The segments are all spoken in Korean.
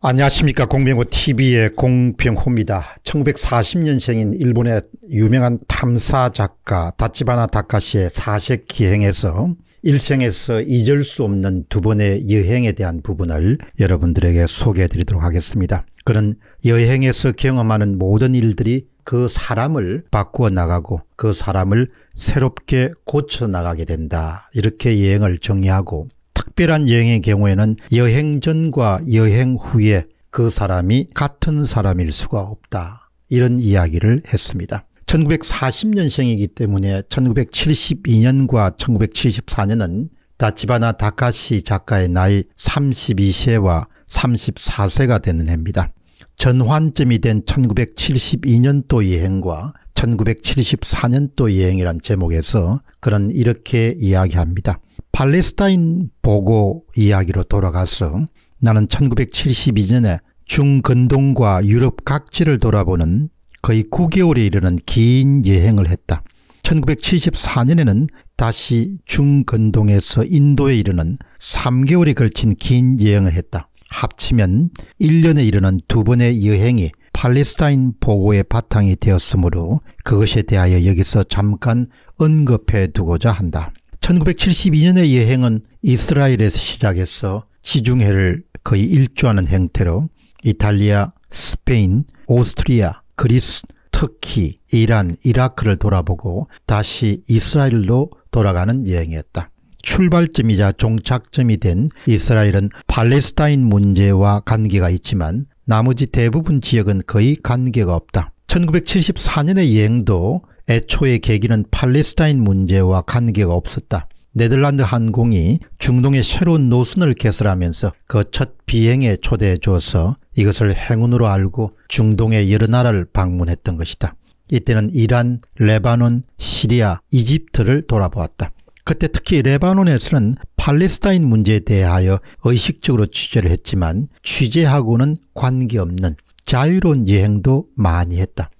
안녕하십니까 공병호TV의 공병호입니다. 1940년생인 일본의 유명한 탐사 작가 다치바나 다카시의 사색 기행에서 일생에서 잊을 수 없는 두 번의 여행에 대한 부분을 여러분들에게 소개해 드리도록 하겠습니다. 그는 여행에서 경험하는 모든 일들이 그 사람을 바꾸어 나가고 그 사람을 새롭게 고쳐 나가게 된다. 이렇게 여행을 정리하고 특별한 여행의 경우에는 여행 전과 여행 후에 그 사람이 같은 사람일 수가 없다. 이런 이야기를 했습니다. 1940년생이기 때문에 1972년과 1974년은 다치바나 다카시 작가의 나이 32세와 34세가 되는 해입니다. 전환점이 된 1972년도 여행과 1974년도 여행이란 제목에서 그는 이렇게 이야기합니다. 팔레스타인 보고 이야기로 돌아가서 나는 1972년에 중근동과 유럽 각지를 돌아보는 거의 9개월에 이르는 긴 여행을 했다. 1974년에는 다시 중근동에서 인도에 이르는 3개월에 걸친 긴 여행을 했다. 합치면 1년에 이르는 두 번의 여행이 팔레스타인 보고의 바탕이 되었으므로 그것에 대하여 여기서 잠깐 언급해 두고자 한다. 1972년의 여행은 이스라엘에서 시작해서 지중해를 거의 일조하는 형태로 이탈리아, 스페인, 오스트리아, 그리스, 터키, 이란, 이라크를 돌아보고 다시 이스라엘로 돌아가는 여행이었다. 출발점이자 종착점이 된 이스라엘은 팔레스타인 문제와 관계가 있지만 나머지 대부분 지역은 거의 관계가 없다. 1974년의 여행도 애초에 계기는 팔레스타인 문제와 관계가 없었다. 네덜란드 항공이 중동의 새로운 노선을 개설하면서 그 첫 비행에 초대해 줘서 이것을 행운으로 알고 중동의 여러 나라를 방문했던 것이다. 이때는 이란, 레바논, 시리아, 이집트를 돌아보았다. 그때 특히 레바논에서는 팔레스타인 문제에 대하여 의식적으로 취재를 했지만 취재하고는 관계없는 자유로운 여행도 많이 했다.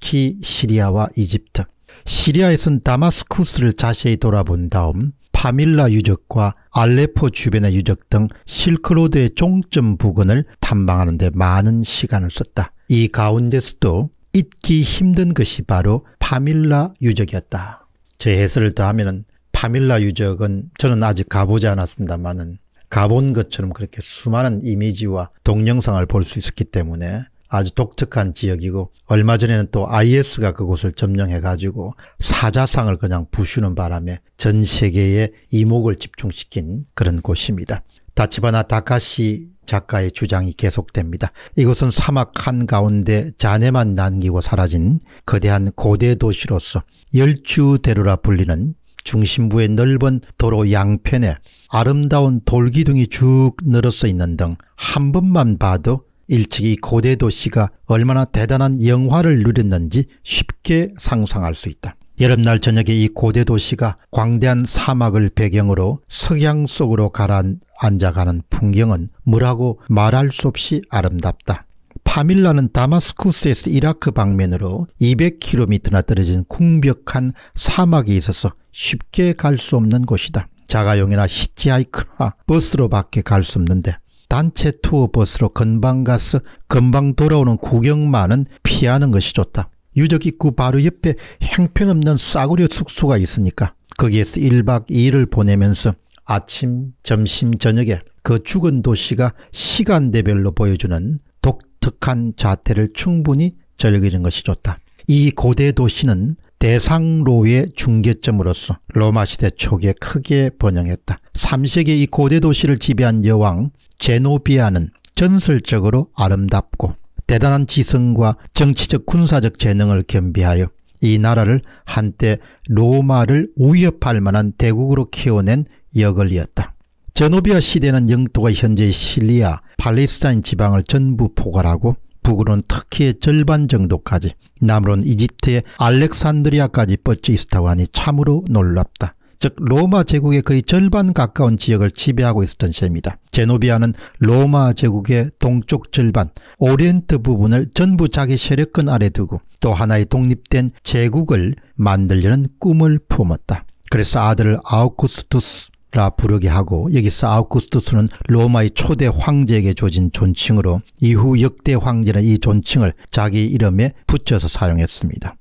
특히 시리아와 이집트. 시리아에선 다마스쿠스를 자세히 돌아본 다음 파밀라 유적과 알레포 주변의 유적 등 실크로드의 종점 부근을 탐방하는 데 많은 시간을 썼다. 이 가운데서도 잊기 힘든 것이 바로 파밀라 유적이었다. 제 해설을 더하면 파밀라 유적은 저는 아직 가보지 않았습니다만은 가본 것처럼 그렇게 수많은 이미지와 동영상을 볼 수 있었기 때문에 아주 독특한 지역이고 얼마 전에는 또 IS가 그곳을 점령해 가지고 사자상을 그냥 부수는 바람에 전 세계에 이목을 집중시킨 그런 곳입니다. 다치바나 다카시 작가의 주장이 계속됩니다. 이곳은 사막 한가운데 잔해만 남기고 사라진 거대한 고대 도시로서 열주대로라 불리는 중심부의 넓은 도로 양편에 아름다운 돌기둥이 쭉 늘어서 있는 등 한 번만 봐도 일찍이 고대 도시가 얼마나 대단한 영화를 누렸는지 쉽게 상상할 수 있다. 여름날 저녁에 이 고대 도시가 광대한 사막을 배경으로 석양 속으로 가라앉아가는 풍경은 뭐라고 말할 수 없이 아름답다. 파밀라는 다마스쿠스에서 이라크 방면으로 200km나 떨어진 궁벽한 사막에 있어서 쉽게 갈 수 없는 곳이다. 자가용이나 히치하이크나 버스로밖에 갈 수 없는데 단체 투어 버스로 금방 가서 금방 돌아오는 구경만은 피하는 것이 좋다. 유적 입구 바로 옆에 행편없는 싸구려 숙소가 있으니까 거기에서 1박 2일을 보내면서 아침, 점심, 저녁에 그 죽은 도시가 시간대별로 보여주는 독특한 자태를 충분히 즐기는 것이 좋다. 이 고대 도시는 대상로의 중계점으로서 로마 시대 초기에 크게 번영했다. 3세기 이 고대 도시를 지배한 여왕 제노비아는 전설적으로 아름답고 대단한 지성과 정치적 군사적 재능을 겸비하여 이 나라를 한때 로마를 위협할 만한 대국으로 키워낸 역을 이었다 제노비아 시대는 영토가 현재 실리아, 팔레스타인 지방을 전부 포괄하고 북으로는 터키의 절반 정도까지 남으로는 이집트의 알렉산드리아까지 뻗쳐 있었다고 하니 참으로 놀랍다. 즉 로마 제국의 거의 절반 가까운 지역을 지배하고 있었던 셈입니다. 제노비아는 로마 제국의 동쪽 절반, 오리엔트 부분을 전부 자기 세력권 아래 두고 또 하나의 독립된 제국을 만들려는 꿈을 품었다. 그래서 아들을 아우쿠스투스 라 부르게 하고 여기서 아우쿠스투스는 로마의 초대 황제에게 조진 존칭으로 이후 역대 황제는 이 존칭을 자기 이름에 붙여서 사용했습니다.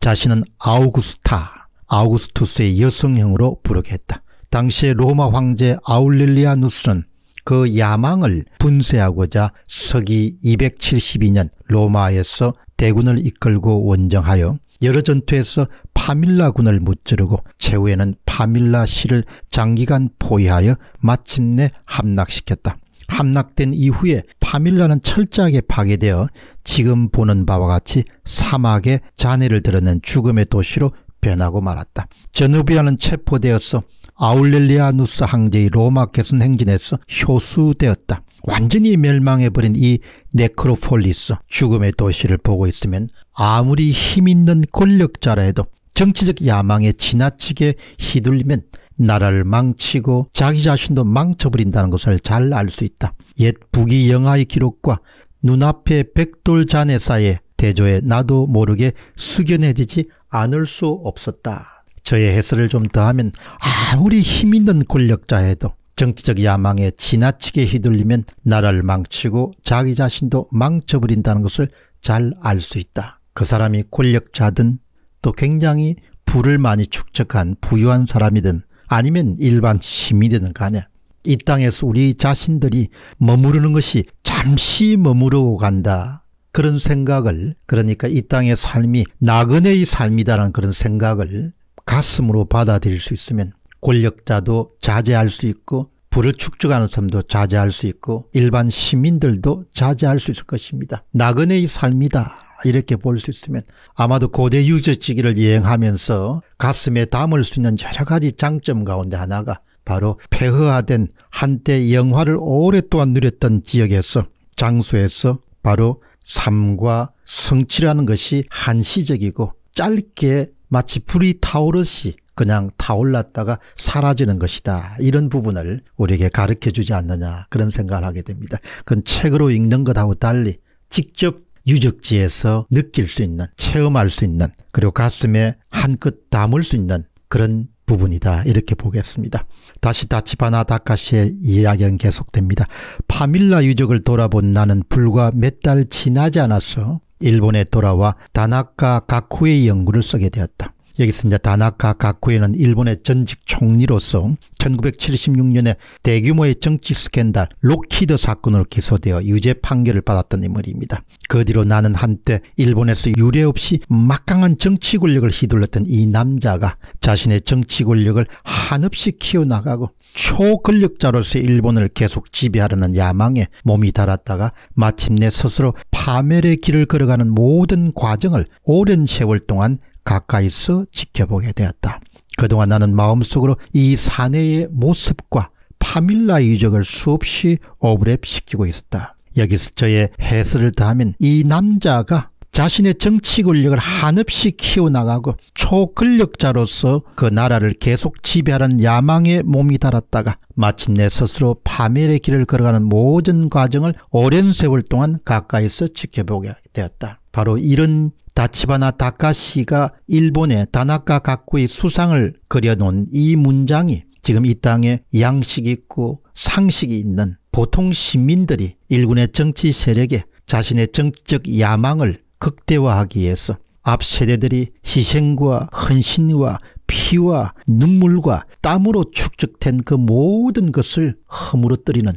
자신은 아우구스타 아우구스투스의 여성형으로 부르게 했다. 당시의 로마 황제 아울릴리아누스는 그 야망을 분쇄하고자 서기 272년 로마에서 대군을 이끌고 원정하여 여러 전투에서 파밀라군을 무찌르고 최후에는 파밀라 시를 장기간 포위하여 마침내 함락시켰다. 함락된 이후에 파밀라는 철저하게 파괴되어 지금 보는 바와 같이 사막에 잔해를 드러낸 죽음의 도시로 변하고 말았다. 제누비아는 체포되어서 아울렐리아누스 황제의 로마 개선 행진에서 효수되었다. 완전히 멸망해버린 이 네크로폴리스 죽음의 도시를 보고 있으면 아무리 힘있는 권력자라 해도 정치적 야망에 지나치게 휘둘리면 나라를 망치고 자기 자신도 망쳐버린다는 것을 잘 알 수 있다. 옛 북이 영하의 기록과 눈앞의 백돌잔해 사이 대조에 나도 모르게 숙연해지지 않을 수 없었다. 저의 해설을 좀 더하면 아무리 힘있는 권력자에도 정치적 야망에 지나치게 휘둘리면 나라를 망치고 자기 자신도 망쳐버린다는 것을 잘 알 수 있다. 그 사람이 권력자든 또 굉장히 부를 많이 축적한 부유한 사람이든 아니면 일반 시민이든 간에 이 땅에서 우리 자신들이 머무르는 것이 잠시 머무르고 간다 그런 생각을 그러니까 이 땅의 삶이 나그네의 삶이다라는 그런 생각을 가슴으로 받아들일 수 있으면 권력자도 자제할 수 있고 불을 축적하는 사도 자제할 수 있고 일반 시민들도 자제할 수 있을 것입니다. 나그네의 삶이다. 이렇게 볼 수 있으면 아마도 고대 유저지기를 이행하면서 가슴에 담을 수 있는 여러 가지 장점 가운데 하나가 바로 폐허화된 한때 영화를 오랫동안 누렸던 지역에서 장소에서 바로 삶과 성취라는 것이 한시적이고 짧게 마치 불이 타오르시 그냥 타올랐다가 사라지는 것이다. 이런 부분을 우리에게 가르쳐 주지 않느냐 그런 생각을 하게 됩니다. 그건 책으로 읽는 것하고 달리 직접 유적지에서 느낄 수 있는 체험할 수 있는 그리고 가슴에 한껏 담을 수 있는 그런 부분이다. 이렇게 보겠습니다. 다시 다치바나 다카시의 이야기는 계속됩니다. 파밀라 유적을 돌아본 나는 불과 몇 달 지나지 않아서 일본에 돌아와 다나카 가쿠의 연구를 쓰게 되었다. 여기서 이제 다나카 가쿠에는 일본의 전직 총리로서 1976년에 대규모의 정치 스캔들 로키드 사건으로 기소되어 유죄 판결을 받았던 인물입니다. 그 뒤로 나는 한때 일본에서 유례없이 막강한 정치 권력을 휘둘렀던 이 남자가 자신의 정치 권력을 한없이 키워나가고 초권력자로서 일본을 계속 지배하려는 야망에 몸이 달았다가 마침내 스스로 파멸의 길을 걸어가는 모든 과정을 오랜 세월 동안 가까이서 지켜보게 되었다. 그동안 나는 마음속으로 이 사내의 모습과 파밀라 유적을 수없이 오브랩시키고 있었다. 여기서 저의 해설을 다하면 이 남자가 자신의 정치 권력을 한없이 키워나가고 초권력자로서 그 나라를 계속 지배하는 야망에 몸이 달았다가 마침내 스스로 파멸의 길을 걸어가는 모든 과정을 오랜 세월 동안 가까이서 지켜보게 되었다. 바로 이런 다치바나 다카시가 일본의 다나카 각구의 수상을 그려놓은 이 문장이 지금 이 땅에 양식 이 있고 상식이 있는 보통 시민들이 일군의 정치 세력에 자신의 정치적 야망을 극대화하기 위해서 앞 세대들이 희생과 헌신과 피와 눈물과 땀으로 축적된 그 모든 것을 허물어뜨리는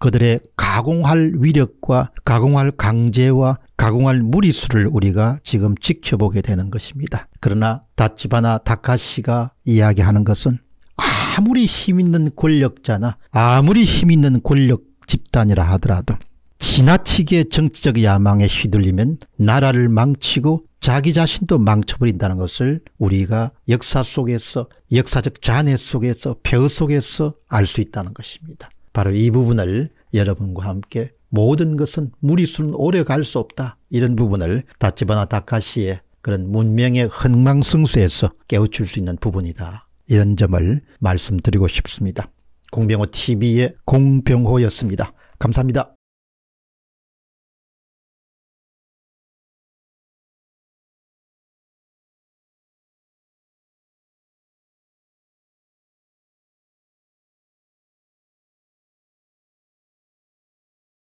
그들의 가공할 위력과 가공할 강제와 가공할 무리수를 우리가 지금 지켜보게 되는 것입니다. 그러나 다치바나 다카시가 이야기하는 것은 아무리 힘있는 권력자나 아무리 힘있는 권력 집단이라 하더라도 지나치게 정치적 야망에 휘둘리면 나라를 망치고 자기 자신도 망쳐버린다는 것을 우리가 역사 속에서 역사적 잔해 속에서 벼 속에서 알 수 있다는 것입니다. 바로 이 부분을 여러분과 함께 모든 것은 무리수는 오래 갈 수 없다. 이런 부분을 다치바나 다카시의 그런 문명의 흥망성쇠에서 깨우칠 수 있는 부분이다. 이런 점을 말씀드리고 싶습니다. 공병호 TV의 공병호였습니다. 감사합니다.